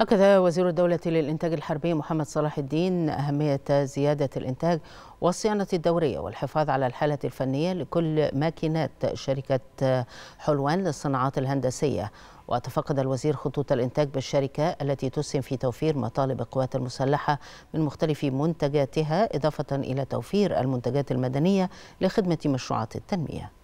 أكد وزير الدولة للإنتاج الحربي محمد صلاح الدين أهمية زيادة الإنتاج والصيانة الدورية والحفاظ على الحالة الفنية لكل ماكينات شركة حلوان للصناعات الهندسية وتفقد الوزير خطوط الإنتاج بالشركة التي تسهم في توفير مطالب القوات المسلحة من مختلف منتجاتها إضافة إلى توفير المنتجات المدنية لخدمة مشروعات التنمية